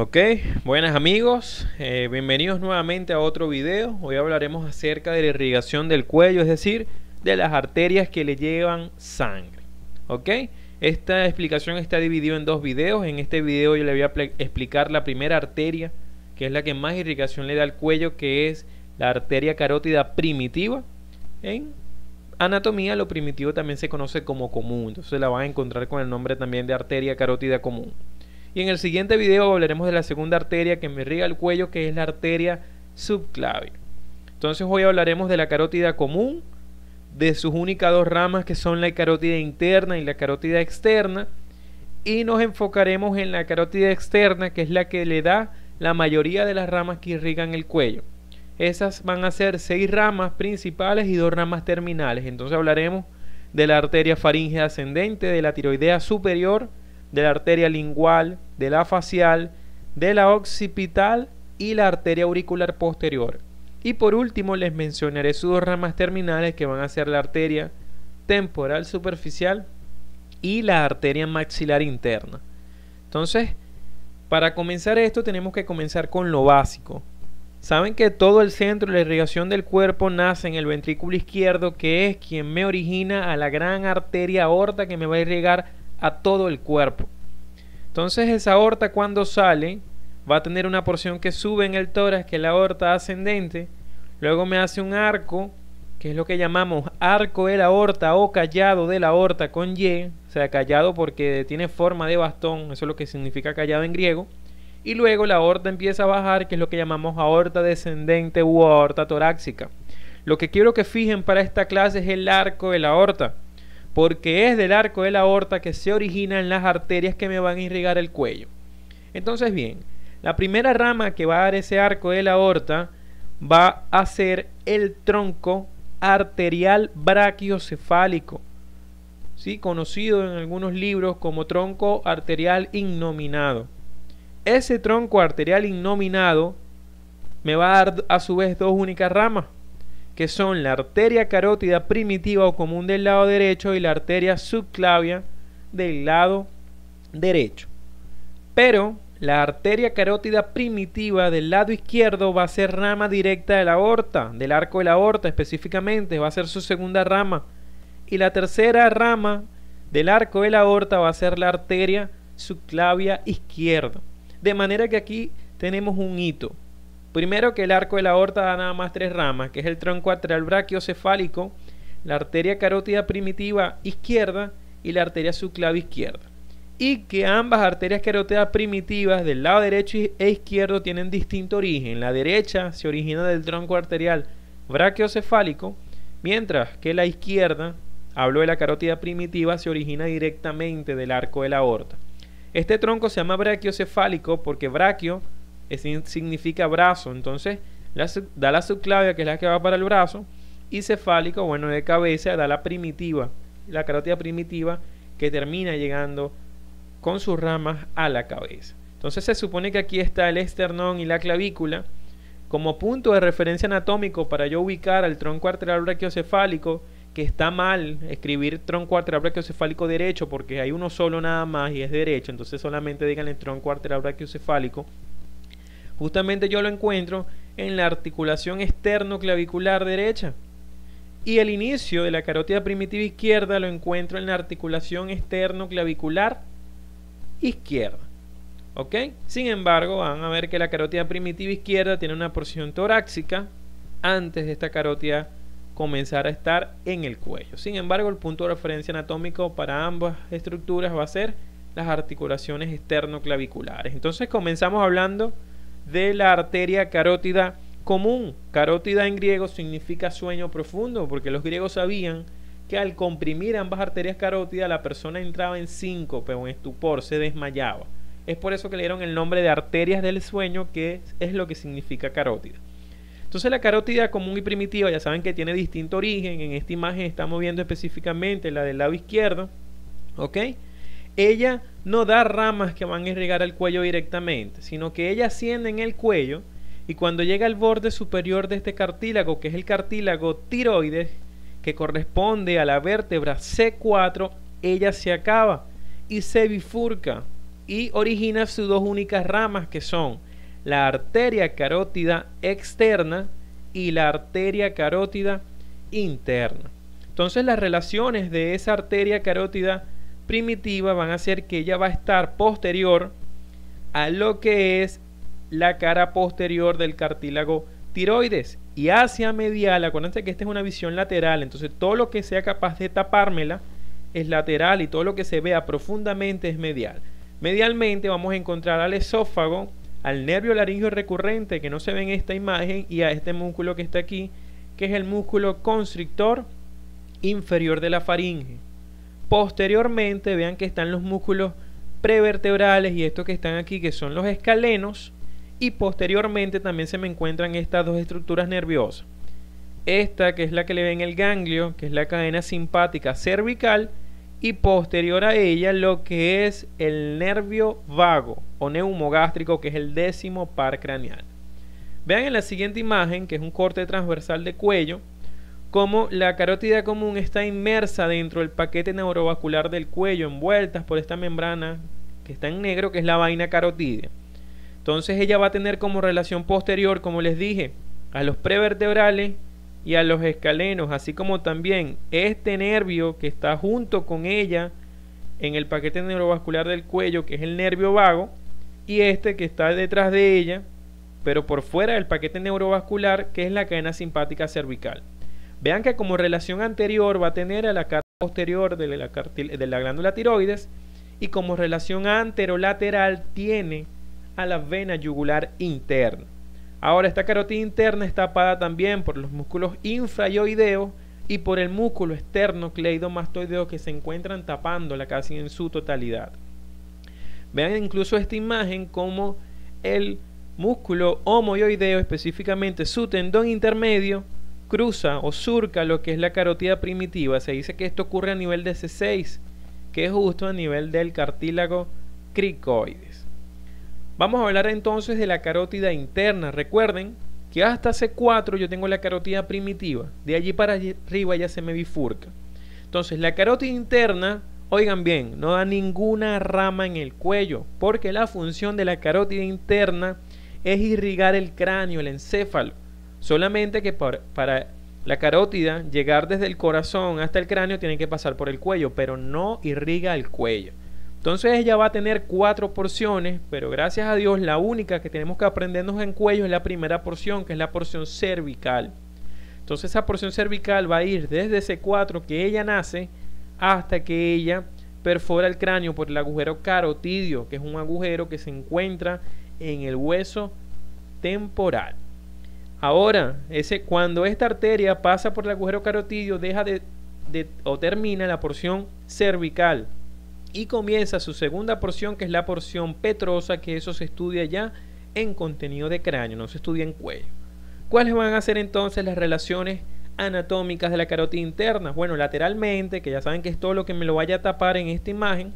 Ok, buenas amigos, eh, bienvenidos nuevamente a otro video. Hoy hablaremos acerca de la irrigación del cuello, es decir, de las arterias que le llevan sangre. Ok, esta explicación está dividida en dos videos. En este video yo le voy a explicar la primera arteria, que es la que más irrigación le da al cuello, que es la arteria carótida primitiva. En anatomía lo primitivo también se conoce como común, entonces la van a encontrar con el nombre también de arteria carótida común. Y en el siguiente video hablaremos de la segunda arteria que me irriga el cuello, que es la arteria subclavia. Entonces hoy hablaremos de la carótida común, de sus únicas dos ramas que son la carótida interna y la carótida externa. Y nos enfocaremos en la carótida externa, que es la que le da la mayoría de las ramas que irrigan el cuello. Esas van a ser seis ramas principales y dos ramas terminales. Entonces hablaremos de la arteria faringe ascendente, de la tiroidea superior, de la arteria lingual, de la facial, de la occipital y la arteria auricular posterior. Y por último les mencionaré sus dos ramas terminales que van a ser la arteria temporal superficial y la arteria maxilar interna. Entonces, para comenzar esto tenemos que comenzar con lo básico. Saben que todo el centro de la irrigación del cuerpo nace en el ventrículo izquierdo, que es quien me origina a la gran arteria aorta que me va a irrigar a todo el cuerpo. Entonces esa aorta cuando sale va a tener una porción que sube en el tórax, que es la aorta ascendente, luego me hace un arco, que es lo que llamamos arco de la aorta o callado de la aorta con Y, o sea, callado porque tiene forma de bastón, eso es lo que significa callado en griego, y luego la aorta empieza a bajar, que es lo que llamamos aorta descendente u aorta torácica. Lo que quiero que fijen para esta clase es el arco de la aorta porque es del arco de la aorta que se origina en las arterias que me van a irrigar el cuello. Entonces bien, la primera rama que va a dar ese arco de la aorta va a ser el tronco arterial brachiocefálico, ¿sí? conocido en algunos libros como tronco arterial innominado. Ese tronco arterial innominado me va a dar a su vez dos únicas ramas, que son la arteria carótida primitiva o común del lado derecho y la arteria subclavia del lado derecho. Pero la arteria carótida primitiva del lado izquierdo va a ser rama directa de la aorta, del arco de la aorta específicamente, va a ser su segunda rama. Y la tercera rama del arco de la aorta va a ser la arteria subclavia izquierda. De manera que aquí tenemos un hito. Primero que el arco de la aorta da nada más tres ramas, que es el tronco arterial brachiocefálico, la arteria carótida primitiva izquierda y la arteria subclavia izquierda. Y que ambas arterias carótidas primitivas del lado derecho e izquierdo tienen distinto origen. La derecha se origina del tronco arterial brachiocefálico, mientras que la izquierda, hablo de la carótida primitiva, se origina directamente del arco de la aorta. Este tronco se llama brachiocefálico porque brachio significa brazo. Entonces, da la subclavia, que es la que va para el brazo, y cefálico, bueno, de cabeza, da la primitiva, la carótida primitiva, que termina llegando con sus ramas a la cabeza. Entonces se supone que aquí está el esternón y la clavícula como punto de referencia anatómico para yo ubicar al tronco arterial brachiocefálico, que está mal escribir tronco arterial brachiocefálico derecho porque hay uno solo nada más y es derecho, entonces solamente digan el tronco arterial brachiocefálico Justamente yo lo encuentro en la articulación externo derecha. Y el inicio de la carótida primitiva izquierda lo encuentro en la articulación externo izquierda. ¿Ok? Sin embargo, van a ver que la carótida primitiva izquierda tiene una porción torácica antes de esta carótida comenzar a estar en el cuello. Sin embargo, el punto de referencia anatómico para ambas estructuras va a ser las articulaciones externoclaviculares. Entonces comenzamos hablando de la arteria carótida común. Carótida en griego significa sueño profundo, porque los griegos sabían que al comprimir ambas arterias carótidas la persona entraba en síncope o en estupor, se desmayaba. Es por eso que le dieron el nombre de arterias del sueño, que es lo que significa carótida. Entonces la carótida común y primitiva, ya saben que tiene distinto origen, en esta imagen estamos viendo específicamente la del lado izquierdo, ¿ok? ella no da ramas que van a irrigar al cuello directamente, sino que ella asciende en el cuello y cuando llega al borde superior de este cartílago, que es el cartílago tiroides, que corresponde a la vértebra C4, ella se acaba y se bifurca y origina sus dos únicas ramas que son la arteria carótida externa y la arteria carótida interna. Entonces las relaciones de esa arteria carótida primitiva van a ser que ella va a estar posterior a lo que es la cara posterior del cartílago tiroides y hacia medial. Acuérdense que esta es una visión lateral, entonces todo lo que sea capaz de tapármela es lateral y todo lo que se vea profundamente es medial. Medialmente vamos a encontrar al esófago, al nervio laringio recurrente que no se ve en esta imagen y a este músculo que está aquí, que es el músculo constrictor inferior de la faringe. Posteriormente, vean que están los músculos prevertebrales y estos que están aquí, que son los escalenos. Y posteriormente también se me encuentran estas dos estructuras nerviosas. Esta que es la que le ven el ganglio, que es la cadena simpática cervical. Y posterior a ella lo que es el nervio vago o neumogástrico, que es el décimo par craneal. Vean en la siguiente imagen, que es un corte transversal de cuello, como la carótida común está inmersa dentro del paquete neurovascular del cuello, envueltas por esta membrana que está en negro, que es la vaina carótida. Entonces ella va a tener como relación posterior, como les dije, a los prevertebrales y a los escalenos, así como también este nervio que está junto con ella en el paquete neurovascular del cuello, que es el nervio vago, y este que está detrás de ella, pero por fuera del paquete neurovascular, que es la cadena simpática cervical. Vean que como relación anterior va a tener a la cara posterior de la, de la glándula tiroides y como relación anterolateral tiene a la vena yugular interna. Ahora esta carotida interna está tapada también por los músculos infrayoideos y por el músculo externo cleidomastoideo que se encuentran tapándola casi en su totalidad. Vean incluso esta imagen como el músculo homoyoideo específicamente su tendón intermedio, cruza o surca lo que es la carotida primitiva, se dice que esto ocurre a nivel de C6, que es justo a nivel del cartílago cricoides. Vamos a hablar entonces de la carótida interna. Recuerden que hasta C4 yo tengo la carotida primitiva, de allí para arriba ya se me bifurca. Entonces, la carótida interna, oigan bien, no da ninguna rama en el cuello, porque la función de la carótida interna es irrigar el cráneo, el encéfalo. Solamente que para, la carótida llegar desde el corazón hasta el cráneo tiene que pasar por el cuello, pero no irriga el cuello. Entonces ella va a tener cuatro porciones, pero gracias a Dios la única que tenemos que aprendernos en cuello es la primera porción, que es la porción cervical. Entonces esa porción cervical va a ir desde ese cuatro que ella nace hasta que ella perfora el cráneo por el agujero carotidio, que es un agujero que se encuentra en el hueso temporal. Ahora, ese, cuando esta arteria pasa por el agujero carotidio, deja de, o termina la porción cervical y comienza su segunda porción, que es la porción petrosa, que eso se estudia ya en contenido de cráneo, no se estudia en cuello. ¿Cuáles van a ser entonces las relaciones anatómicas de la carotida interna? Bueno, lateralmente, que ya saben que es todo lo que me lo vaya a tapar en esta imagen,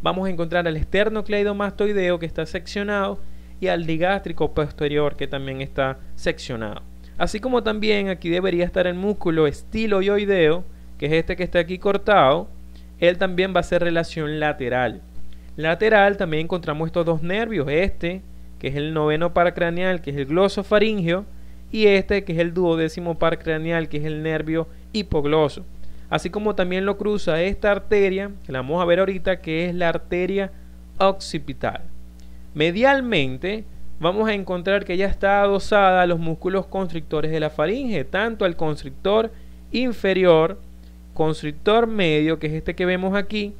vamos a encontrar al esternocleidomastoideo que está seccionado y al digástrico posterior que también está seccionado. Así como también aquí debería estar el músculo estiloioideo, que es este que está aquí cortado, él también va a ser relación lateral. Lateral también encontramos estos dos nervios, este que es el noveno par craneal, que es el glosofaringeo y este que es el duodécimo par craneal, que es el nervio hipogloso. Así como también lo cruza esta arteria, que la vamos a ver ahorita, que es la arteria occipital. Medialmente vamos a encontrar que ya está adosada a los músculos constrictores de la faringe, tanto al constrictor inferior, constrictor medio, que es este que vemos aquí,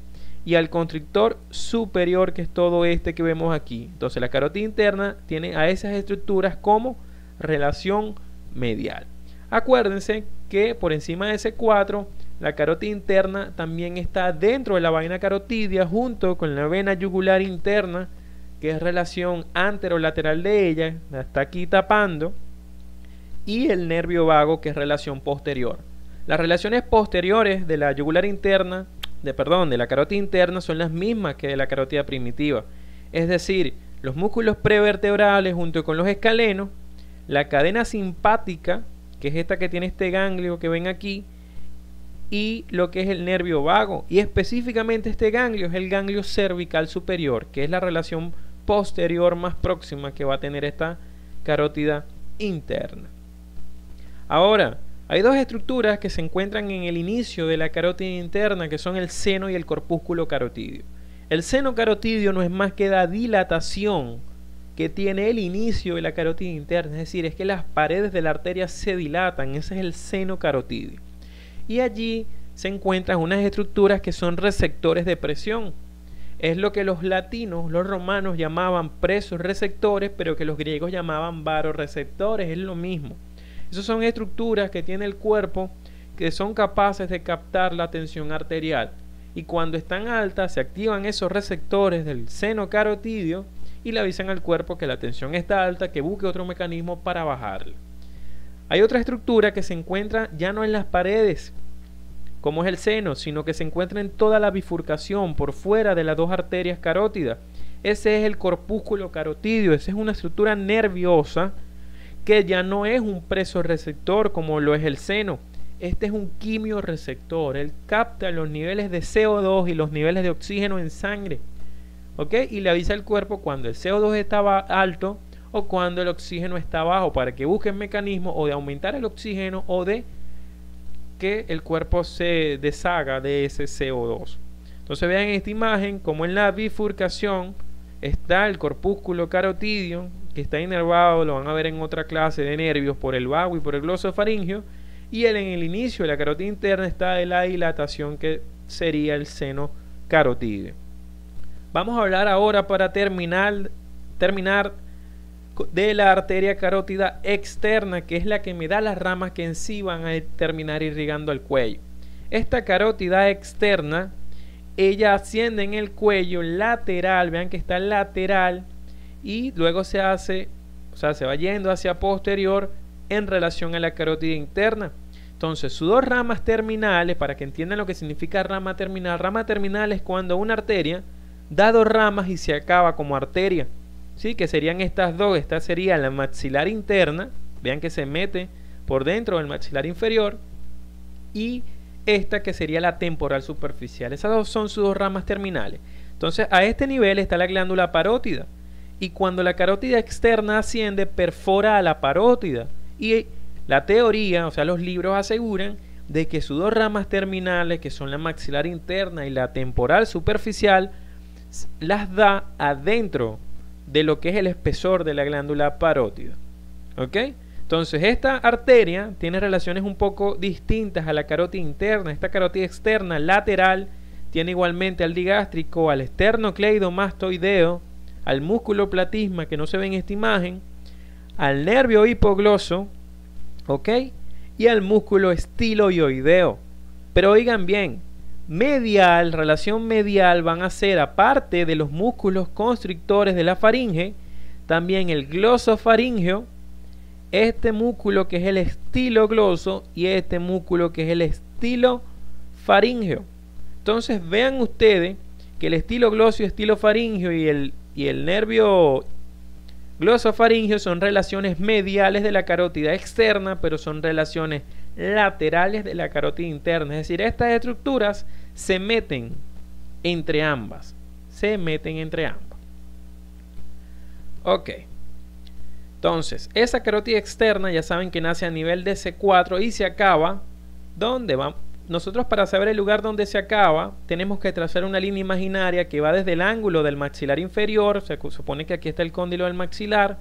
y al constrictor superior, que es todo este que vemos aquí. Entonces la carotida interna tiene a esas estructuras como relación medial. Acuérdense que por encima de ese 4, la carotida interna también está dentro de la vaina carotidia junto con la vena yugular interna que es relación anterolateral de ella, está aquí tapando, y el nervio vago, que es relación posterior. Las relaciones posteriores de la yugular interna, de perdón, de la carótida interna son las mismas que de la carotida primitiva. Es decir, los músculos prevertebrales junto con los escalenos, la cadena simpática, que es esta que tiene este ganglio que ven aquí, y lo que es el nervio vago. Y específicamente este ganglio es el ganglio cervical superior, que es la relación posterior más próxima que va a tener esta carótida interna. Ahora, hay dos estructuras que se encuentran en el inicio de la carótida interna, que son el seno y el corpúsculo carotidio. El seno carotidio no es más que la dilatación que tiene el inicio de la carótida interna, es decir, es que las paredes de la arteria se dilatan, ese es el seno carotidio. Y allí se encuentran unas estructuras que son receptores de presión, es lo que los latinos, los romanos llamaban presos receptores, pero que los griegos llamaban receptores. es lo mismo. Esas son estructuras que tiene el cuerpo que son capaces de captar la tensión arterial. Y cuando están altas, se activan esos receptores del seno carotidio y le avisan al cuerpo que la tensión está alta, que busque otro mecanismo para bajarla. Hay otra estructura que se encuentra ya no en las paredes, como es el seno, sino que se encuentra en toda la bifurcación por fuera de las dos arterias carótidas. Ese es el corpúsculo carotidio, esa es una estructura nerviosa que ya no es un presorreceptor como lo es el seno. Este es un quimiorreceptor, él capta los niveles de CO2 y los niveles de oxígeno en sangre. ¿Ok? Y le avisa al cuerpo cuando el CO2 estaba alto o cuando el oxígeno está bajo para que busque el mecanismo o de aumentar el oxígeno o de que el cuerpo se deshaga de ese CO2. Entonces vean en esta imagen como en la bifurcación está el corpúsculo carotidio que está inervado, lo van a ver en otra clase de nervios por el vago y por el glosofaringio y en el inicio de la carotida interna está la dilatación que sería el seno carotidio. Vamos a hablar ahora para terminar, terminar de la arteria carótida externa, que es la que me da las ramas que en sí van a terminar irrigando el cuello. Esta carótida externa, ella asciende en el cuello lateral, vean que está lateral, y luego se hace, o sea, se va yendo hacia posterior en relación a la carótida interna. Entonces, sus dos ramas terminales, para que entiendan lo que significa rama terminal, rama terminal es cuando una arteria da dos ramas y se acaba como arteria. ¿sí? que serían estas dos. Esta sería la maxilar interna, vean que se mete por dentro del maxilar inferior, y esta que sería la temporal superficial. Esas dos son sus dos ramas terminales. Entonces, a este nivel está la glándula parótida. Y cuando la carótida externa asciende, perfora a la parótida. Y la teoría, o sea, los libros aseguran de que sus dos ramas terminales, que son la maxilar interna y la temporal superficial, las da adentro de lo que es el espesor de la glándula parótida. ¿Ok? Entonces, esta arteria tiene relaciones un poco distintas a la carótida interna. Esta carótida externa, lateral, tiene igualmente al digástrico, al esternocleidomastoideo, al músculo platisma, que no se ve en esta imagen, al nervio hipogloso, ¿ok? Y al músculo estiloioideo. Pero oigan bien, medial, relación medial, van a ser, aparte de los músculos constrictores de la faringe, también el glosofaringeo, este músculo que es el estilo gloso y este músculo que es el estilo faringeo. Entonces vean ustedes que el estilo gloso y estilo faringeo y el, y el nervio glosofaringeo son relaciones mediales de la carótida externa, pero son relaciones laterales de la carótida interna. Es decir, estas estructuras se meten entre ambas. Se meten entre ambas. Ok. Entonces, esa carótida externa ya saben que nace a nivel de C4 y se acaba. ¿Dónde va? Nosotros para saber el lugar donde se acaba, tenemos que trazar una línea imaginaria que va desde el ángulo del maxilar inferior, se supone que aquí está el cóndilo del maxilar,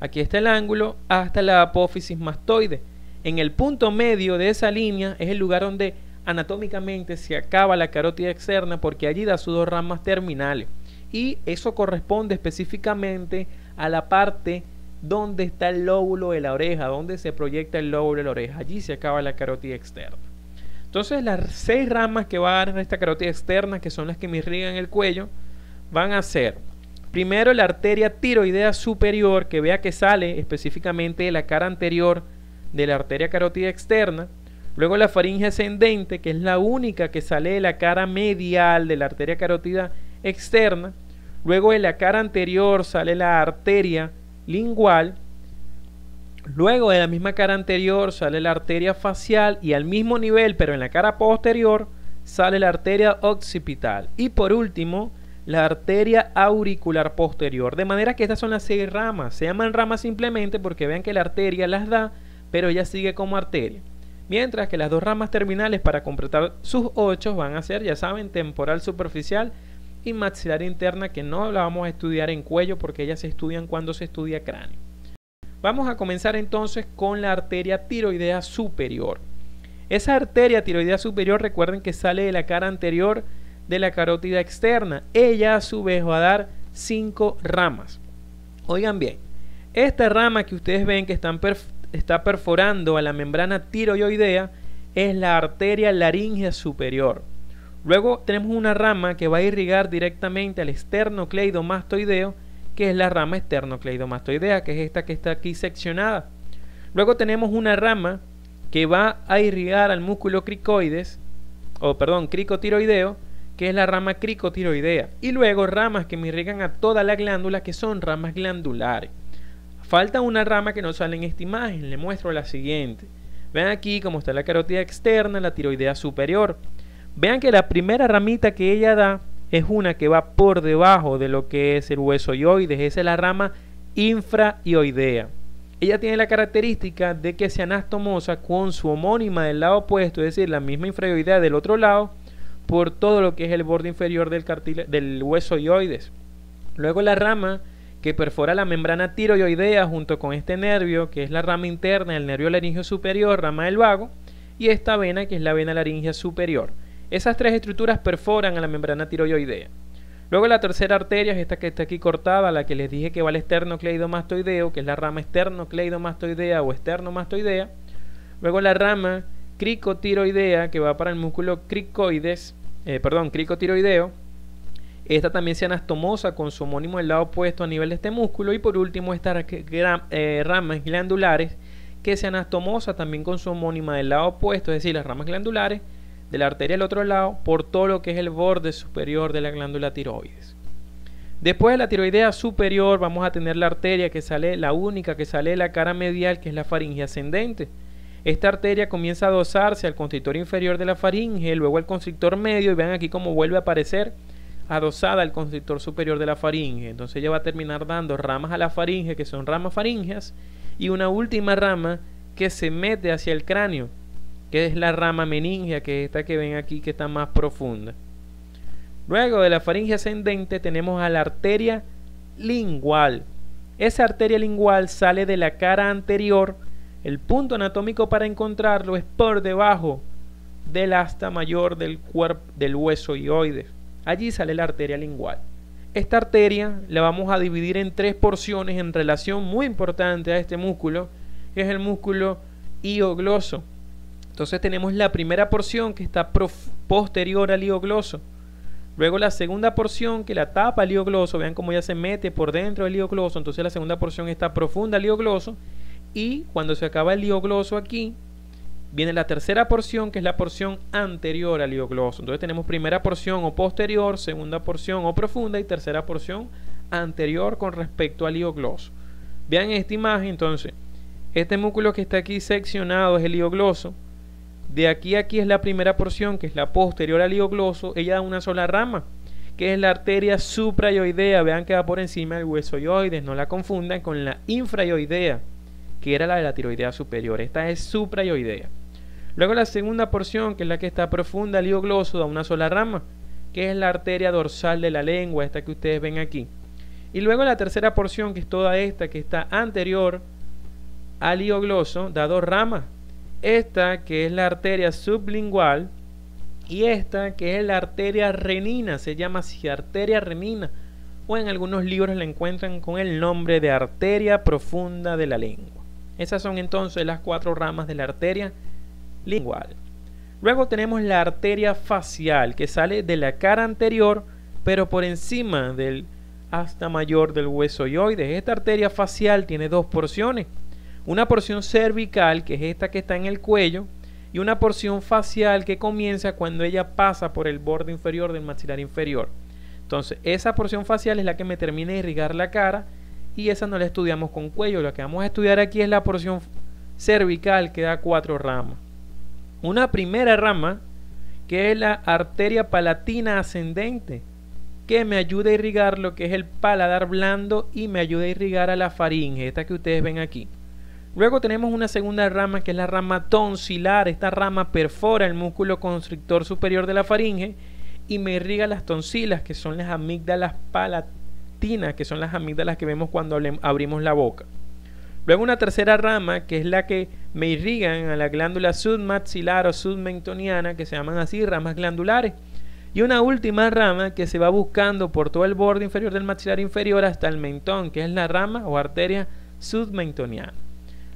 aquí está el ángulo, hasta la apófisis mastoide en el punto medio de esa línea es el lugar donde anatómicamente se acaba la carótida externa porque allí da sus dos ramas terminales. Y eso corresponde específicamente a la parte donde está el lóbulo de la oreja, donde se proyecta el lóbulo de la oreja. Allí se acaba la carótida externa. Entonces las seis ramas que van a dar esta carótida externa, que son las que me irrigan el cuello, van a ser primero la arteria tiroidea superior, que vea que sale específicamente de la cara anterior de la arteria carótida externa, luego la faringe ascendente, que es la única que sale de la cara medial de la arteria carótida externa, luego de la cara anterior sale la arteria lingual, luego de la misma cara anterior sale la arteria facial y al mismo nivel, pero en la cara posterior, sale la arteria occipital y por último la arteria auricular posterior. De manera que estas son las seis ramas. Se llaman ramas simplemente porque vean que la arteria las da pero ella sigue como arteria. Mientras que las dos ramas terminales para completar sus ocho van a ser, ya saben, temporal superficial y maxilar interna, que no la vamos a estudiar en cuello porque ellas se estudian cuando se estudia cráneo. Vamos a comenzar entonces con la arteria tiroidea superior. Esa arteria tiroidea superior, recuerden que sale de la cara anterior de la carótida externa. Ella a su vez va a dar cinco ramas. Oigan bien, esta rama que ustedes ven que están está perforando a la membrana tiroidea es la arteria laringe superior. Luego tenemos una rama que va a irrigar directamente al esternocleidomastoideo, que es la rama esternocleidomastoidea, que es esta que está aquí seccionada. Luego tenemos una rama que va a irrigar al músculo cricoides, o perdón, cricotiroideo, que es la rama cricotiroidea. Y luego ramas que me irrigan a toda la glándula, que son ramas glandulares. Falta una rama que no sale en esta imagen, le muestro la siguiente. Vean aquí cómo está la carotida externa, la tiroidea superior. Vean que la primera ramita que ella da es una que va por debajo de lo que es el hueso yoides, esa es la rama infraioidea. Ella tiene la característica de que se anastomosa con su homónima del lado opuesto, es decir, la misma infraioidea del otro lado, por todo lo que es el borde inferior del, del hueso yoides. Luego la rama que perfora la membrana tiroidea junto con este nervio, que es la rama interna del nervio laringio superior, rama del vago, y esta vena, que es la vena laringea superior. Esas tres estructuras perforan a la membrana tiroidea. Luego la tercera arteria es esta que está aquí cortada, la que les dije que va al esternocleidomastoideo, que es la rama esternocleidomastoidea o esternomastoidea. Luego la rama cricotiroidea, que va para el músculo cricoides, eh, perdón, cricotiroideo. Esta también se anastomosa con su homónimo del lado opuesto a nivel de este músculo. Y por último, estas eh, ramas glandulares que se anastomosa también con su homónima del lado opuesto, es decir, las ramas glandulares de la arteria del otro lado por todo lo que es el borde superior de la glándula tiroides. Después de la tiroidea superior vamos a tener la arteria que sale, la única que sale de la cara medial, que es la faringe ascendente. Esta arteria comienza a dosarse al constrictor inferior de la faringe, luego al constrictor medio y vean aquí cómo vuelve a aparecer adosada al constrictor superior de la faringe. Entonces ella va a terminar dando ramas a la faringe, que son ramas faringeas, y una última rama que se mete hacia el cráneo, que es la rama meningea, que es esta que ven aquí, que está más profunda. Luego de la faringe ascendente tenemos a la arteria lingual. Esa arteria lingual sale de la cara anterior. El punto anatómico para encontrarlo es por debajo del asta mayor del, del hueso hioide Allí sale la arteria lingual. Esta arteria la vamos a dividir en tres porciones en relación muy importante a este músculo, que es el músculo iogloso. Entonces tenemos la primera porción que está posterior al iogloso. Luego la segunda porción que la tapa al iogloso, vean cómo ya se mete por dentro del iogloso, entonces la segunda porción está profunda al iogloso y cuando se acaba el iogloso aquí, Viene la tercera porción, que es la porción anterior al hiogloso Entonces tenemos primera porción o posterior, segunda porción o profunda y tercera porción anterior con respecto al hiogloso Vean esta imagen entonces. Este músculo que está aquí seccionado es el gloso De aquí a aquí es la primera porción, que es la posterior al hiogloso Ella da una sola rama, que es la arteria suprayoidea. Vean que va por encima del hueso yoides. No la confundan con la infrayoidea, que era la de la tiroidea superior. Esta es suprayoidea. Luego la segunda porción, que es la que está profunda al da una sola rama, que es la arteria dorsal de la lengua, esta que ustedes ven aquí. Y luego la tercera porción, que es toda esta que está anterior al hipogloso, da dos ramas. Esta que es la arteria sublingual y esta que es la arteria renina, se llama así arteria renina o en algunos libros la encuentran con el nombre de arteria profunda de la lengua. Esas son entonces las cuatro ramas de la arteria lingual. Luego tenemos la arteria facial que sale de la cara anterior pero por encima del hasta mayor del hueso yoides. Esta arteria facial tiene dos porciones. Una porción cervical, que es esta que está en el cuello, y una porción facial que comienza cuando ella pasa por el borde inferior del maxilar inferior. Entonces, esa porción facial es la que me termina de irrigar la cara y esa no la estudiamos con cuello. Lo que vamos a estudiar aquí es la porción cervical que da cuatro ramas una primera rama que es la arteria palatina ascendente, que me ayuda a irrigar lo que es el paladar blando y me ayuda a irrigar a la faringe, esta que ustedes ven aquí. Luego tenemos una segunda rama que es la rama tonsilar, esta rama perfora el músculo constrictor superior de la faringe y me irriga las tonsilas, que son las amígdalas palatinas, que son las amígdalas que vemos cuando abrimos la boca. Luego una tercera rama, que es la que me irrigan a la glándula submaxilar o submentoniana, que se llaman así ramas glandulares. Y una última rama que se va buscando por todo el borde inferior del maxilar inferior hasta el mentón, que es la rama o arteria submentoniana.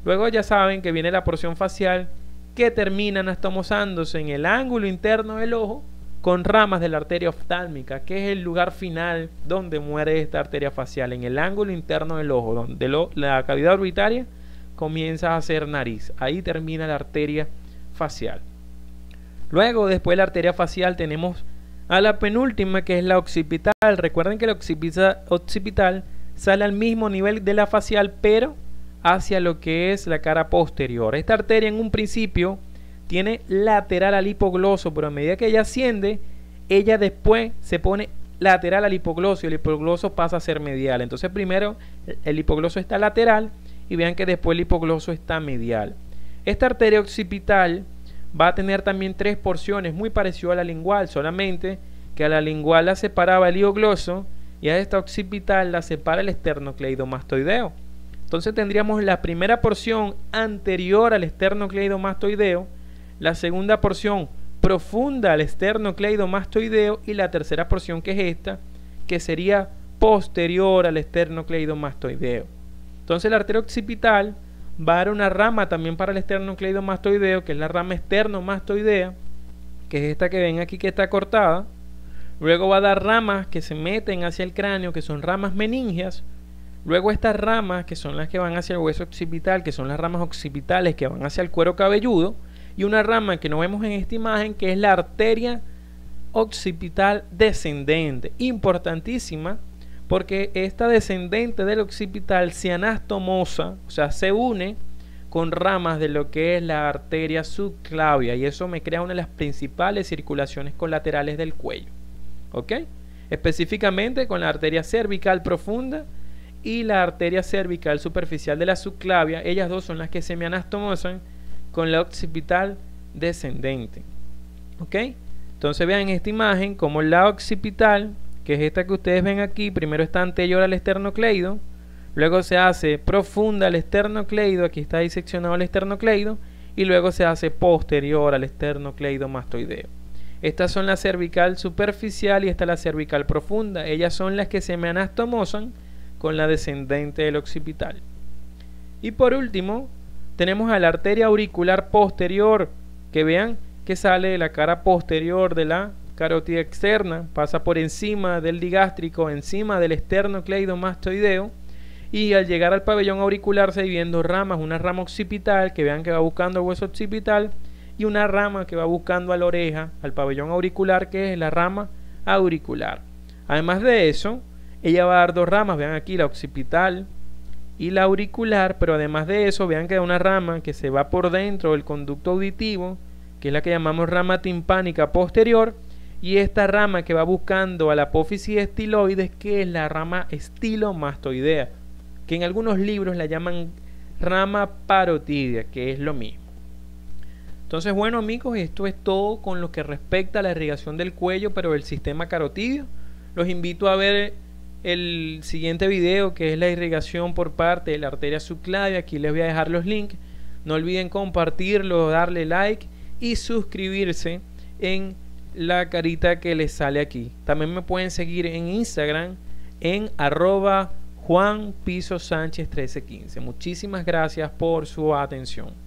Luego ya saben que viene la porción facial que termina anastomosándose en el ángulo interno del ojo con ramas de la arteria oftálmica, que es el lugar final donde muere esta arteria facial, en el ángulo interno del ojo, donde la cavidad orbitaria comienza a ser nariz. Ahí termina la arteria facial. Luego, después de la arteria facial, tenemos a la penúltima, que es la occipital. Recuerden que la occipital sale al mismo nivel de la facial, pero hacia lo que es la cara posterior. Esta arteria en un principio tiene lateral al hipogloso, pero a medida que ella asciende, ella después se pone lateral al hipogloso y el hipogloso pasa a ser medial. Entonces primero el hipogloso está lateral y vean que después el hipogloso está medial. Esta arteria occipital va a tener también tres porciones, muy parecido a la lingual, solamente que a la lingual la separaba el hipogloso y a esta occipital la separa el esternocleidomastoideo. Entonces tendríamos la primera porción anterior al esternocleidomastoideo la segunda porción profunda al esternocleidomastoideo y la tercera porción que es esta, que sería posterior al esternocleidomastoideo Entonces la arteria occipital va a dar una rama también para el esternocleidomastoideo que es la rama esternomastoidea mastoidea que es esta que ven aquí que está cortada. Luego va a dar ramas que se meten hacia el cráneo, que son ramas meningias. Luego estas ramas, que son las que van hacia el hueso occipital, que son las ramas occipitales que van hacia el cuero cabelludo y una rama que no vemos en esta imagen que es la arteria occipital descendente, importantísima porque esta descendente del occipital se anastomosa, o sea, se une con ramas de lo que es la arteria subclavia y eso me crea una de las principales circulaciones colaterales del cuello, ¿ok? Específicamente con la arteria cervical profunda y la arteria cervical superficial de la subclavia, ellas dos son las que se me anastomosan con la occipital descendente. ¿Ok? Entonces vean esta imagen como la occipital, que es esta que ustedes ven aquí, primero está anterior al esternocleido, luego se hace profunda al esternocleido, aquí está diseccionado el esternocleido, y luego se hace posterior al esternocleido mastoideo. Estas son la cervical superficial y esta la cervical profunda. Ellas son las que se anastomosan con la descendente del occipital. Y por último, tenemos a la arteria auricular posterior, que vean que sale de la cara posterior de la carotida externa, pasa por encima del digástrico, encima del esternocleidomastoideo y al llegar al pabellón auricular se dividen dos ramas, una rama occipital que vean que va buscando el hueso occipital y una rama que va buscando a la oreja, al pabellón auricular que es la rama auricular. Además de eso, ella va a dar dos ramas, vean aquí la occipital y la auricular, pero además de eso, vean que hay una rama que se va por dentro del conducto auditivo, que es la que llamamos rama timpánica posterior, y esta rama que va buscando a la apófisis estiloides, que es la rama estilomastoidea, que en algunos libros la llaman rama parotidia, que es lo mismo. Entonces, bueno amigos, esto es todo con lo que respecta a la irrigación del cuello, pero el sistema carotidio. Los invito a ver el siguiente video que es la irrigación por parte de la arteria subclavia. Aquí les voy a dejar los links. No olviden compartirlo, darle like y suscribirse en la carita que les sale aquí. También me pueden seguir en Instagram en arroba Juan Piso Sánchez 1315. Muchísimas gracias por su atención.